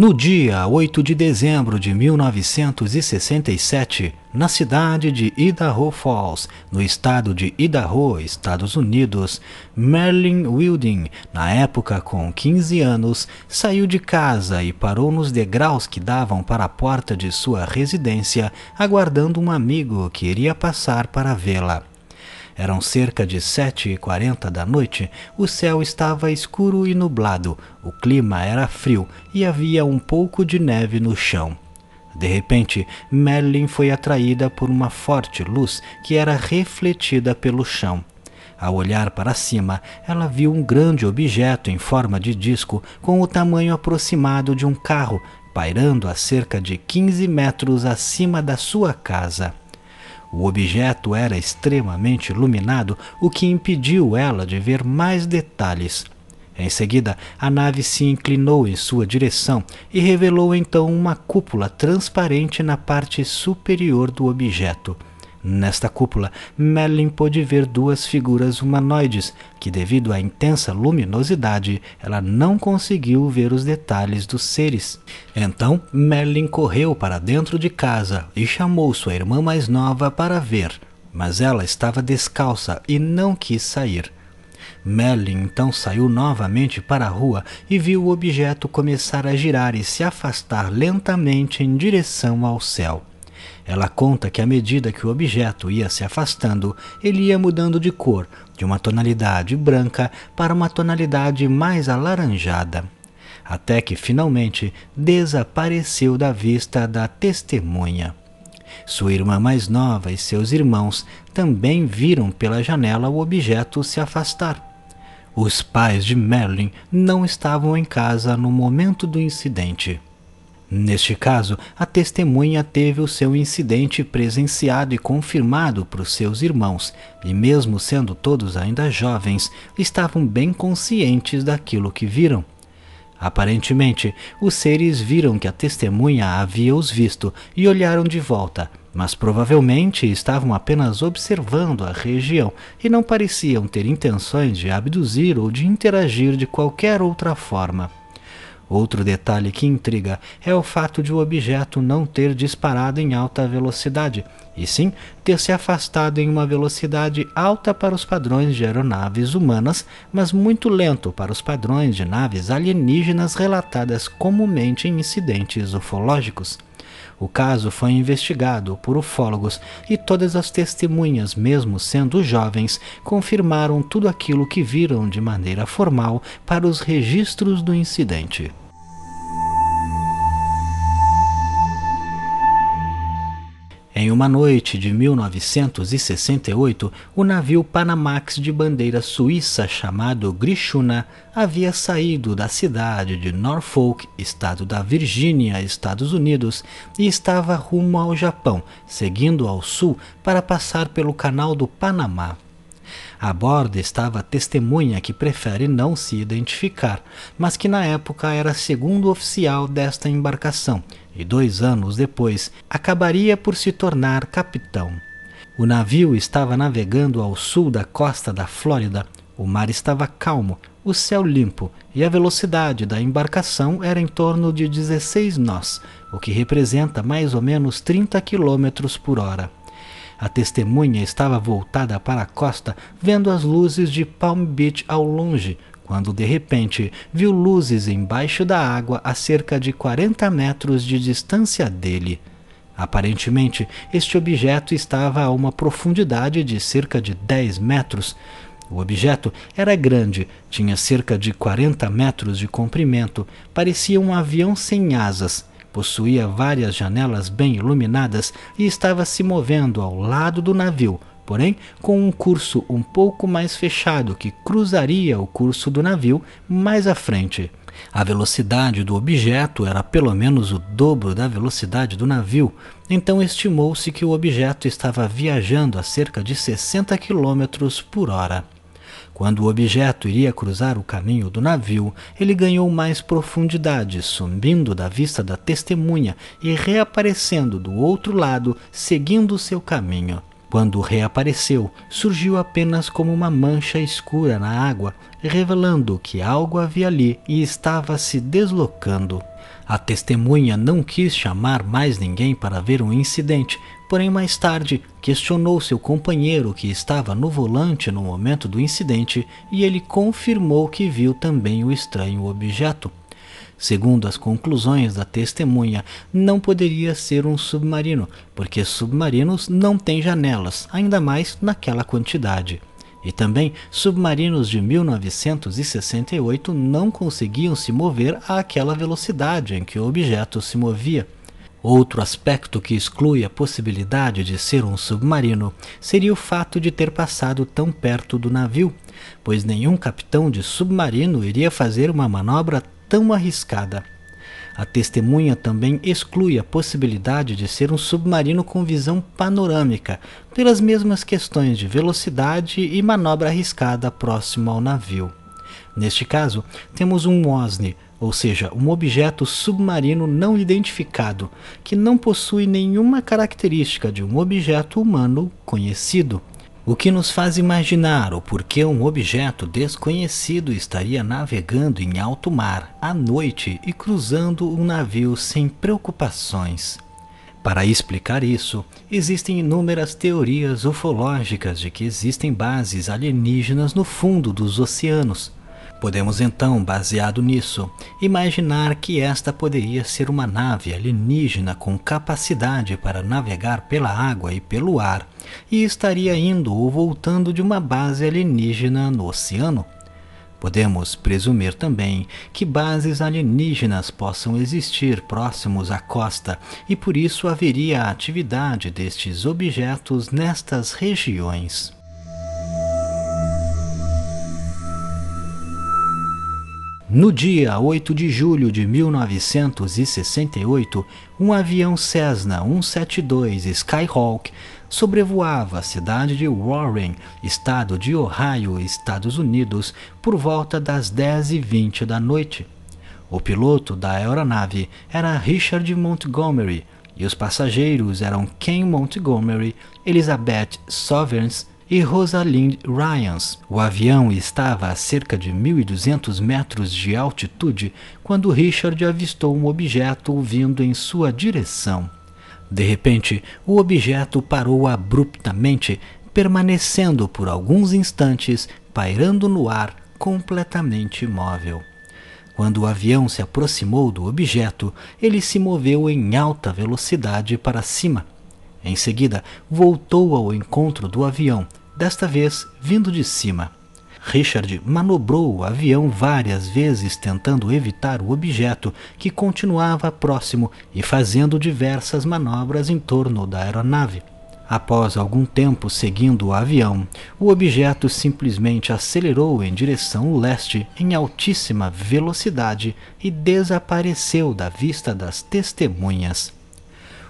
No dia 8 de dezembro de 1967, na cidade de Idaho Falls, no estado de Idaho, Estados Unidos, Merlin Wilding, na época com 15 anos, saiu de casa e parou nos degraus que davam para a porta de sua residência, aguardando um amigo que iria passar para vê-la. Eram cerca de sete e quarenta da noite, o céu estava escuro e nublado, o clima era frio e havia um pouco de neve no chão. De repente, Merlin foi atraída por uma forte luz que era refletida pelo chão. Ao olhar para cima, ela viu um grande objeto em forma de disco com o tamanho aproximado de um carro, pairando a cerca de 15 metros acima da sua casa. O objeto era extremamente iluminado, o que impediu ela de ver mais detalhes. Em seguida, a nave se inclinou em sua direção e revelou então uma cúpula transparente na parte superior do objeto. Nesta cúpula, Merlin pôde ver duas figuras humanoides, que devido à intensa luminosidade, ela não conseguiu ver os detalhes dos seres. Então, Merlin correu para dentro de casa e chamou sua irmã mais nova para ver, mas ela estava descalça e não quis sair. Merlin então saiu novamente para a rua e viu o objeto começar a girar e se afastar lentamente em direção ao céu. Ela conta que à medida que o objeto ia se afastando, ele ia mudando de cor, de uma tonalidade branca para uma tonalidade mais alaranjada, até que finalmente desapareceu da vista da testemunha. Sua irmã mais nova e seus irmãos também viram pela janela o objeto se afastar. Os pais de Merlin não estavam em casa no momento do incidente. Neste caso, a testemunha teve o seu incidente presenciado e confirmado por seus irmãos, e, mesmo sendo todos ainda jovens, estavam bem conscientes daquilo que viram. Aparentemente, os seres viram que a testemunha havia os visto e olharam de volta, mas provavelmente estavam apenas observando a região e não pareciam ter intenções de abduzir ou de interagir de qualquer outra forma. Outro detalhe que intriga é o fato de o objeto não ter disparado em alta velocidade, e sim ter se afastado em uma velocidade alta para os padrões de aeronaves humanas, mas muito lento para os padrões de naves alienígenas relatadas comumente em incidentes ufológicos. O caso foi investigado por ufólogos e todas as testemunhas, mesmo sendo jovens, confirmaram tudo aquilo que viram de maneira formal para os registros do incidente. Em uma noite de 1968, o navio Panamax de bandeira suíça chamado Grishuna havia saído da cidade de Norfolk, estado da Virgínia, Estados Unidos, e estava rumo ao Japão, seguindo ao sul para passar pelo Canal do Panamá. A borda estava a testemunha que prefere não se identificar, mas que na época era segundo oficial desta embarcação e dois anos depois acabaria por se tornar capitão. O navio estava navegando ao sul da costa da Flórida. O mar estava calmo, o céu limpo e a velocidade da embarcação era em torno de 16 nós, o que representa mais ou menos 30 km por hora. A testemunha estava voltada para a costa, vendo as luzes de Palm Beach ao longe, quando de repente viu luzes embaixo da água a cerca de 40 metros de distância dele. Aparentemente, este objeto estava a uma profundidade de cerca de 10 metros. O objeto era grande, tinha cerca de 40 metros de comprimento, parecia um avião sem asas Possuía várias janelas bem iluminadas e estava se movendo ao lado do navio, porém com um curso um pouco mais fechado que cruzaria o curso do navio mais à frente. A velocidade do objeto era pelo menos o dobro da velocidade do navio, então estimou-se que o objeto estava viajando a cerca de 60 km por hora. Quando o objeto iria cruzar o caminho do navio, ele ganhou mais profundidade, sumindo da vista da testemunha e reaparecendo do outro lado, seguindo seu caminho. Quando reapareceu, surgiu apenas como uma mancha escura na água, revelando que algo havia ali e estava se deslocando. A testemunha não quis chamar mais ninguém para ver o um incidente, porém mais tarde questionou seu companheiro que estava no volante no momento do incidente e ele confirmou que viu também o estranho objeto. Segundo as conclusões da testemunha, não poderia ser um submarino, porque submarinos não têm janelas, ainda mais naquela quantidade. E também submarinos de 1968 não conseguiam se mover àquela velocidade em que o objeto se movia. Outro aspecto que exclui a possibilidade de ser um submarino seria o fato de ter passado tão perto do navio, pois nenhum capitão de submarino iria fazer uma manobra tão arriscada. A testemunha também exclui a possibilidade de ser um submarino com visão panorâmica, pelas mesmas questões de velocidade e manobra arriscada próximo ao navio. Neste caso, temos um MoSNE, ou seja, um objeto submarino não identificado, que não possui nenhuma característica de um objeto humano conhecido o que nos faz imaginar o porquê um objeto desconhecido estaria navegando em alto mar à noite e cruzando um navio sem preocupações. Para explicar isso, existem inúmeras teorias ufológicas de que existem bases alienígenas no fundo dos oceanos Podemos então, baseado nisso, imaginar que esta poderia ser uma nave alienígena com capacidade para navegar pela água e pelo ar, e estaria indo ou voltando de uma base alienígena no oceano. Podemos presumir também que bases alienígenas possam existir próximos à costa e por isso haveria a atividade destes objetos nestas regiões. No dia 8 de julho de 1968, um avião Cessna 172 Skyhawk sobrevoava a cidade de Warren, estado de Ohio, Estados Unidos, por volta das 10h20 da noite. O piloto da aeronave era Richard Montgomery e os passageiros eram Ken Montgomery, Elizabeth Sovereigns e Rosalind Ryans. O avião estava a cerca de 1.200 metros de altitude quando Richard avistou um objeto vindo em sua direção. De repente, o objeto parou abruptamente, permanecendo por alguns instantes pairando no ar, completamente imóvel. Quando o avião se aproximou do objeto, ele se moveu em alta velocidade para cima. Em seguida, voltou ao encontro do avião, desta vez vindo de cima. Richard manobrou o avião várias vezes tentando evitar o objeto que continuava próximo e fazendo diversas manobras em torno da aeronave. Após algum tempo seguindo o avião, o objeto simplesmente acelerou em direção leste em altíssima velocidade e desapareceu da vista das testemunhas.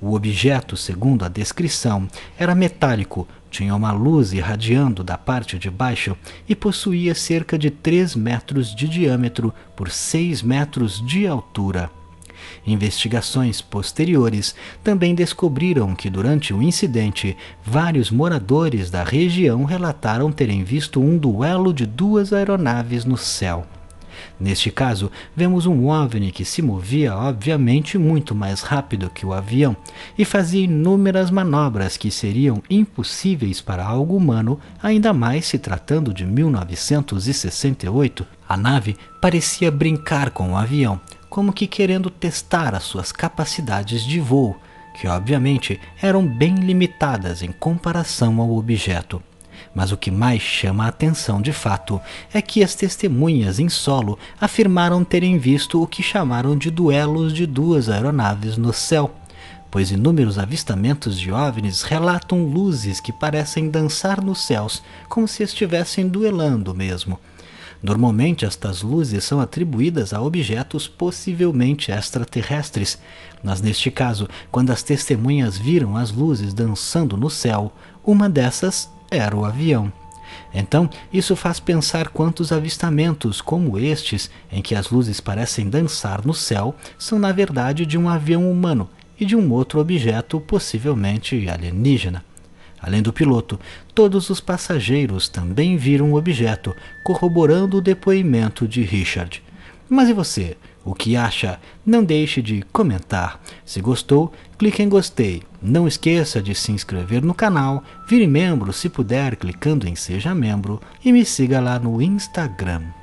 O objeto, segundo a descrição, era metálico, tinha uma luz irradiando da parte de baixo e possuía cerca de 3 metros de diâmetro por 6 metros de altura. Investigações posteriores também descobriram que durante o incidente, vários moradores da região relataram terem visto um duelo de duas aeronaves no céu. Neste caso, vemos um OVNI que se movia obviamente muito mais rápido que o avião e fazia inúmeras manobras que seriam impossíveis para algo humano, ainda mais se tratando de 1968. A nave parecia brincar com o avião, como que querendo testar as suas capacidades de voo, que obviamente eram bem limitadas em comparação ao objeto. Mas o que mais chama a atenção de fato é que as testemunhas em solo afirmaram terem visto o que chamaram de duelos de duas aeronaves no céu pois inúmeros avistamentos de OVNIs relatam luzes que parecem dançar nos céus, como se estivessem duelando mesmo. Normalmente, estas luzes são atribuídas a objetos possivelmente extraterrestres, mas neste caso, quando as testemunhas viram as luzes dançando no céu, uma dessas era o avião. Então, isso faz pensar quantos avistamentos, como estes, em que as luzes parecem dançar no céu, são na verdade de um avião humano e de um outro objeto, possivelmente alienígena. Além do piloto, todos os passageiros também viram o objeto, corroborando o depoimento de Richard. Mas e você? O que acha? Não deixe de comentar. Se gostou, clique em gostei. Não esqueça de se inscrever no canal, vire membro se puder clicando em seja membro e me siga lá no Instagram.